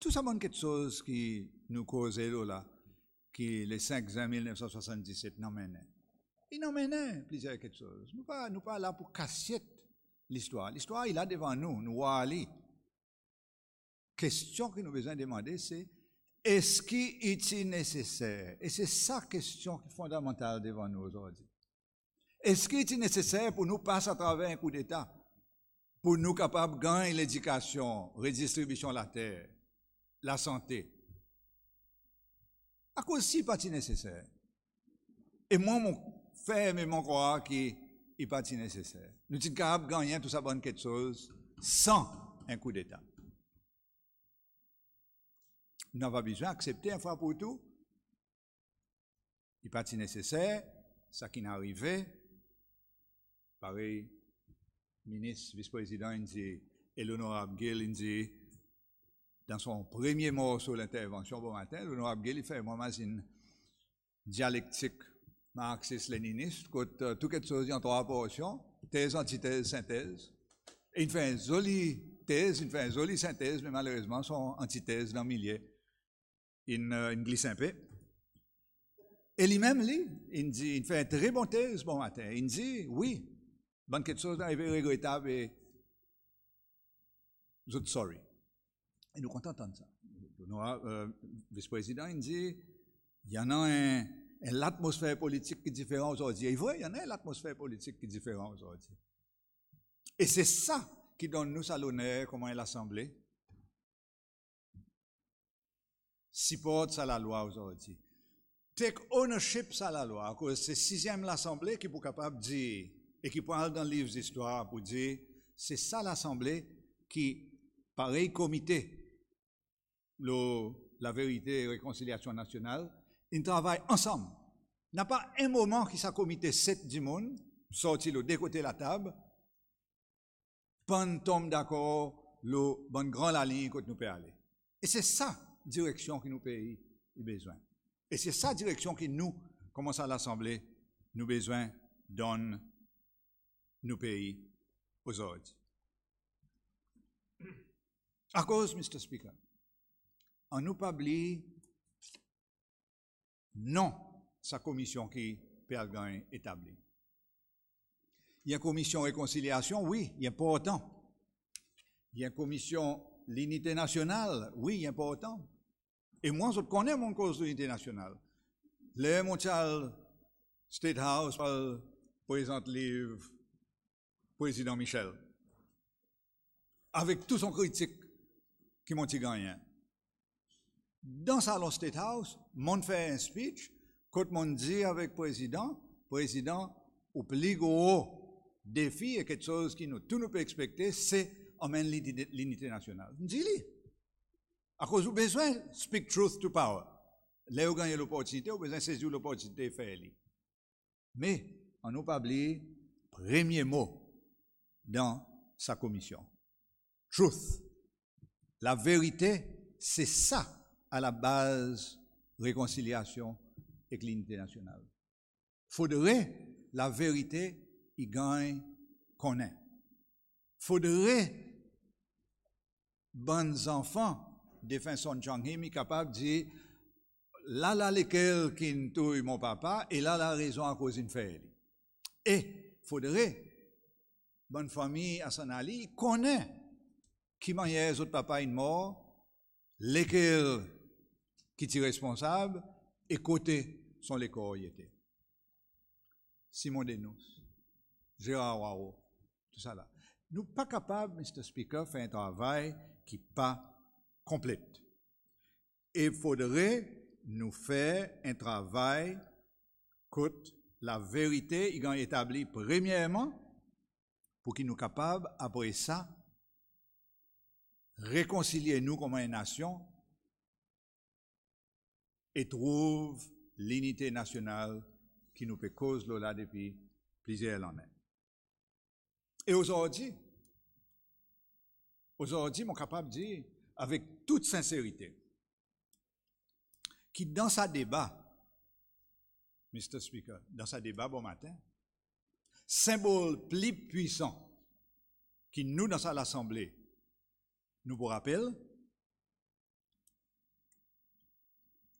tout ça, bonne quelque chose qui nous cause là, qui les 5 ans 1977 nous amène. Il nous amène plusieurs quelque chose. Nous pas, nous pas là pour casser l'histoire. L'histoire, il est devant nous, nous allons Question que nous avons besoin de demander, c'est est-ce qu'il est nécessaire? Et c'est sa question fondamentale devant nous aujourd'hui. Est-ce qu'il est nécessaire pour nous passer à travers un coup d'État? Pour nous capables de gagner l'éducation, redistribution de la terre, la santé. À cause si pas nécessaire. Et moi, mon mon croire qu'il n'est pas nécessaire. Nous sommes capables de gagner tout ça bonne quelque chose sans un coup d'État. Nous a pas besoin d'accepter un fois pour tout. Il si nécessaire, ça qui n'est arrivé. Pareil, ministre, vice-président, il dit, et l'honorable Gill, il dit, dans son premier mot sur l'intervention bon matin, l'honorable Gill, il fait moi, une dialectique marxiste-léniniste, euh, tout quelque chose en trois portions, thèse, antithèse, synthèse. Et il fait une jolie thèse, il fait une jolie synthèse, mais malheureusement, son antithèse dans le milieu il, euh, glisse un peu. Et lui-même, lui, il me dit, il fait un très bon thèse bon matin. Il me dit, oui, bonne chose, est regrettable et je suis sorry. Et nous comptons entendre ça. Le euh, vice-président, il me dit, il y en a une l'atmosphère politique qui est différente aujourd'hui. Il voit, il y en a atmosphère politique qui est différente aujourd'hui. Et c'est ça qui donne nous à l'honneur, comment est l'Assemblée, supporte ça la loi aujourd'hui. Take ownership ça la loi, C'est la c'est sixième l'assemblée qui est capable de dire, et qui parle dans les livre d'histoire pour dire, c'est ça l'assemblée qui, pareil comité, le, la vérité et réconciliation nationale, ils travaillent ensemble. Il n'y a pas un moment qui sa comité sept du monde, sorti le décoté la table, pas tombe d'accord, le bon grand la ligne que nous peut aller. Et c'est ça direction que nous pays a besoin. Et c'est sa direction que nous, comme à l'Assemblée, nous besoin donne nos pays aux autres. À cause, Mr. Speaker, on nous pas non sa commission qui perd établie. Il y a une commission réconciliation, oui, il a pas autant. Il y a une commission l'unité nationale, oui, il a pas autant. Et moi, je connais mon cause de l'unité nationale. Le State House Président livre président Michel. Avec tout son critique qui m'ont gagné. Dans salon State House, mon fait un speech, quand mon dit avec président, président, au plus gros défi et quelque chose qui nous, tout nous peut expecter, c'est amener l'unité nationale. dis cause du besoin, speak truth to power. Le gagne l'opportunité, besoin, besoin, saisir l'opportunité et faire Mais, on n'a pas oublié le premier mot dans sa commission. Truth. La vérité, c'est ça à la base réconciliation et l'unité nationale. faudrait la vérité, y gagne qu'on est. faudrait bonnes enfants défunt Son chang est capable de dire là là lesquels qui tué mon papa et là la raison à cause d'une fait. Et faudrait bonne famille à son ali connaît qui les autre papa une mort, lesquels qui sont responsables et côté sont les corps Simon Denos, Gérard Waro, tout ça là. Nous pas capables, Mr. Speaker, de faire un travail qui pas complète. Il faudrait nous faire un travail coûte la vérité, il est établie premièrement pour qu'il nous capable, après ça, réconcilier nous comme une nation et trouve l'unité nationale qui nous peut cause depuis plusieurs années. Et aujourd'hui, aujourd'hui, on capable de dire, avec toute sincérité, qui dans sa débat, Mr. Speaker, dans sa débat bon matin, symbole plus puissant qui nous, dans sa Assemblée, nous vous rappelle,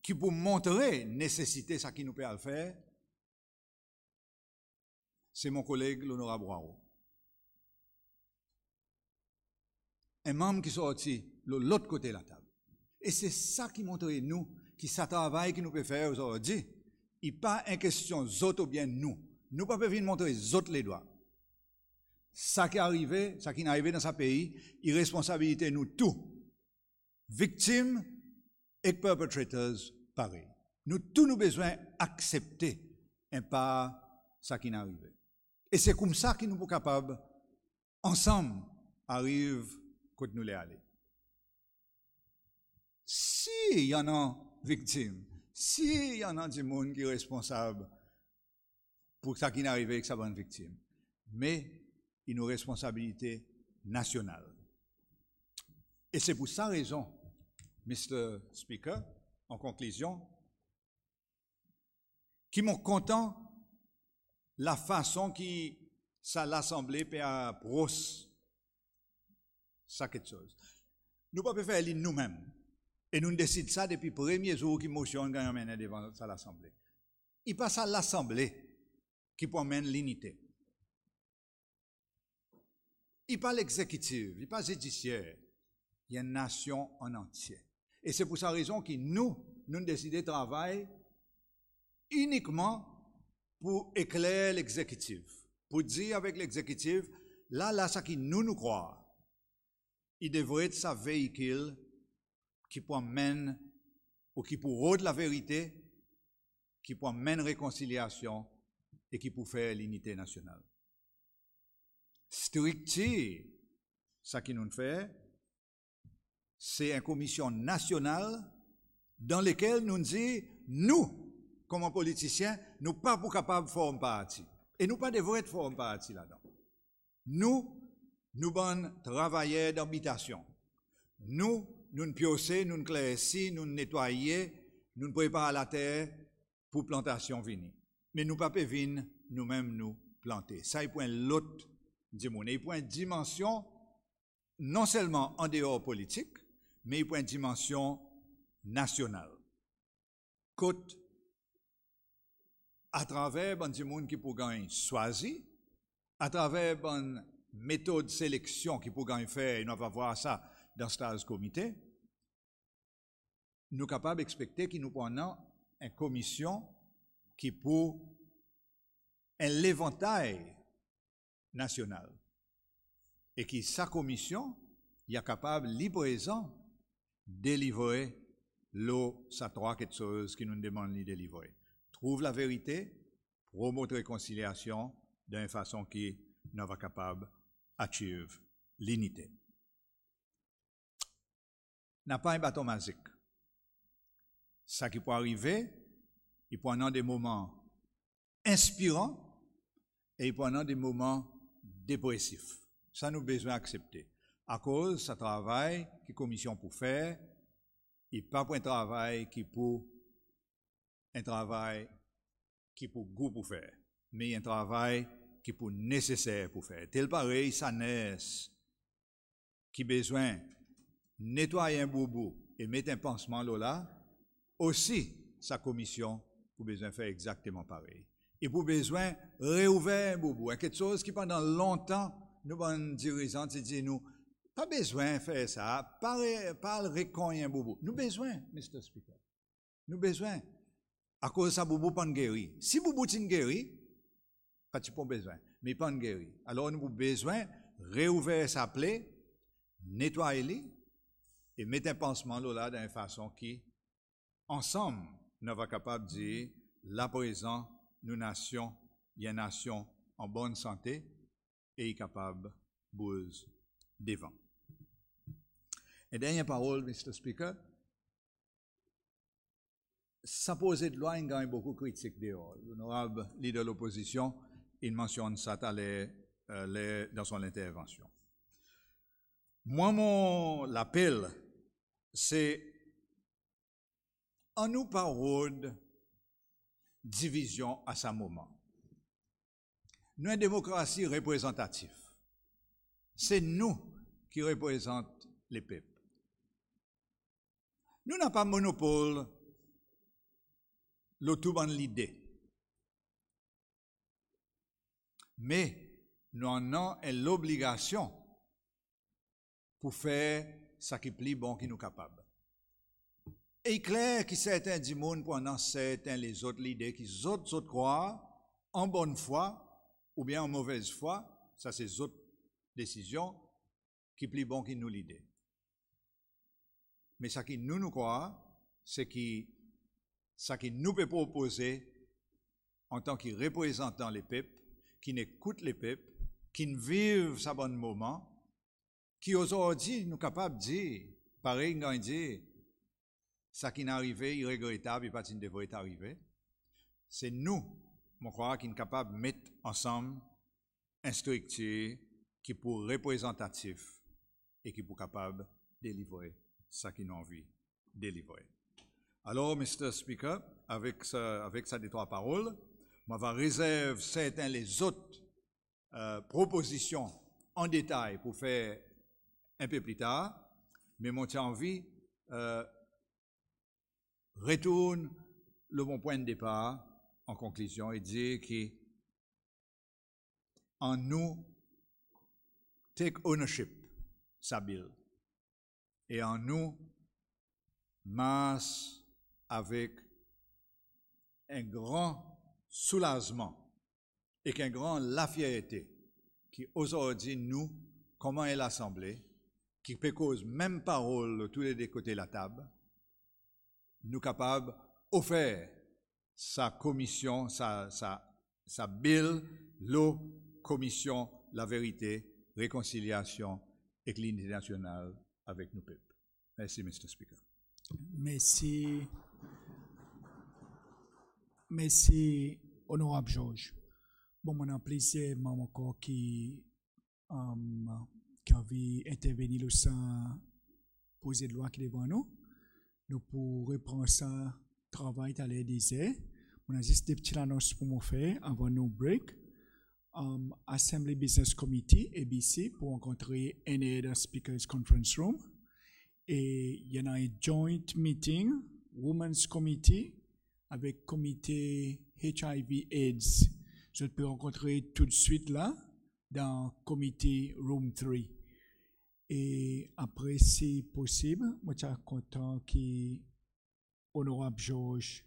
qui pour montrer nécessité, ça qui nous permet le faire, c'est mon collègue l'honorable Roy. un membre qui sorti de l'autre côté de la table. Et c'est ça qui montre nous, qui ça travail qui nous peut faire aujourd'hui. Il pas une question autres ou bien nous. Nous ne pouvons pas montrer les autres les doigts. Ça qui est arrivé, ça qui est arrivé dans ce pays, irresponsabilité nous tous. Victimes et perpetrators, pareil. Nous tous nous besoin accepter et pas ça qui est arrivé. Et c'est comme ça que nous sommes capables, ensemble, arrive y y en victime, Si en a a si a an qui qui responsable pour ça qui qui arrivé avec sa mais victime mais il une responsabilité nationale. Et c'est pour sa raison, Mr. Speaker, en conclusion, qui m'ont content la façon qui ça l'Assemblée à Bruce ça quelque chose. Nous ne pouvons pas faire nous-mêmes. Et nous décidons ça depuis le premier jour qui motionne quand on devant l'Assemblée. Il passe à l'Assemblée qui promène l'unité. Il pas l'exécutif, il pas judiciaire. Il y a une nation en entier. Et c'est pour cette raison que nous, nous décidons de travailler uniquement pour éclairer l'exécutif, pour dire avec l'exécutif, là, là, ça qui nous nous croit, il devrait être sa véhicule qui peut mener ou qui pour rôder la vérité, qui peut mener réconciliation et qui peut faire l'unité nationale. Stricti, ça qui nous fait, c'est une commission nationale dans laquelle nous dit, nous, comme politiciens, nous pas capables de un parti. Et nous pas devons être un parti là-dedans. Nous, nous bon travailleurs d'habitation. Nous, nous ne piocer, nous nous nous nous nettoyer, nous ne préparons la terre pour plantation vinie, Mais nous pas venir nous-mêmes nous planter. Ça, il point l'autre dimension. point dimension non seulement en dehors politique, mais il point dimension nationale. Côte à travers les gens qui pour gagner choisi, à travers bon méthode sélection qui pourrait faire, et nous va voir ça dans ce comité, nous capables d'expecter qu'il nous prenons une commission qui pour un l'éventail national. Et qui, sa commission, il est capable, libre délivrer l'eau, sa trois chose qui nous demande de délivrer. Trouve la vérité, promote réconciliation d'une façon qui nous va capable achieve l'unité. N'a pas un bâton magique. Ça qui peut arriver, il peut des moments inspirants et il peut des moments dépressifs. Ça, nous besoin d'accepter. À cause, ça travail qui commission pour faire, et pas pour un travail qui pour un travail qui pour goût pour faire, mais un travail qui est nécessaire pour faire. Tel pareil, sa naisse, qui besoin nettoyer un boubou et mettre un pansement là, aussi sa commission pour besoin faire exactement pareil. Et pour besoin réouvrir un boubou, quelque chose qui pendant longtemps, nous, bon dirigeants, disent nous, pas besoin faire ça, pas, de réconner un boubou. Nous besoin, Mr. Speaker. Nous besoin. À cause de ça, boubou pas guéri. Si boubou t'in pas de besoin. Mais pas de guérir. Alors, nous avons besoin de réouvrir sa plaie, nettoyer-la et mettre un pansement là d'une façon qui, ensemble, nous va capable de dire, là présent, nous nation, il y a nation en bonne santé et capable de devant. Et dernière parole, Mr. Speaker, s'imposer de loin, il y a beaucoup de critiques dehors. L'honorable leader de l'opposition, il mentionne ça euh, dans son intervention. Moi, mon appel, c'est en nous parole division à ce moment. Nous, une démocratie représentative. C'est nous qui représentons les peuples. Nous n'avons pas monopole tout dans l'idée. mais nous en avons l'obligation pour faire ce qui est bon qui nous capable. Et clair que certains du monde pendant certains les autres l'idée qu'ils autres autres croient en bonne foi ou bien en mauvaise foi, ça c'est autres décisions qui plus bon qui nous l'idée. Mais ce qui nous nous croit, c'est qui ce qui nous peut proposer en tant que représentant les peuples, qui n'écoute les peuples, qui ne vivent sa bon moment, qui aujourd'hui nous capable de dire, pareil, nous dit, ça qui n'est arrivé, regrettable et pas qui ne devrait arriver. C'est nous, mon croire, qui sommes capables de mettre ensemble un structure qui pour représentatif et qui pour capable de délivrer ça qui nous envie délivrer. Alors, Mr. Speaker, avec, ce, avec ça des trois paroles, va réserver certaines les autres euh, propositions en détail pour faire un peu plus tard, mais mon envie euh, retourne le bon point de départ en conclusion et dit qu'en nous, take ownership, s'habille, et en nous, masse avec un grand soulagement et qu'un grand la fierté qui aujourd'hui nous, comment est l'Assemblée, qui peut même parole tous les deux côtés de la table, nous capables offert sa commission, sa, sa, sa bill, l'eau, commission, la vérité, réconciliation et l'unité nationale avec nos peuples. Merci, Mr. Speaker. Merci. Merci, Honorable George. bon, mon plaisir, maman, qui, um, qui a intervenu intervenir le sein poser de loi qui est devant nous. Nous pour reprendre ça, travail à l'aide des On a juste des petites annonces pour nous faire avant nos break. Um, Assembly Business Committee, ABC, pour rencontrer NAIDA Speakers Conference Room. Et il y a une joint meeting, Women's Committee, avec comité HIV AIDS. Je peux rencontrer tout de suite là, dans le comité Room 3. Et après, si possible, moi, je suis content honorable George.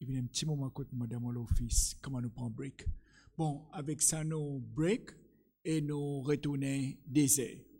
il vient un petit moment côté madame à l'office, comment nous prend break. Bon, avec ça, nous break et nous retournons désert.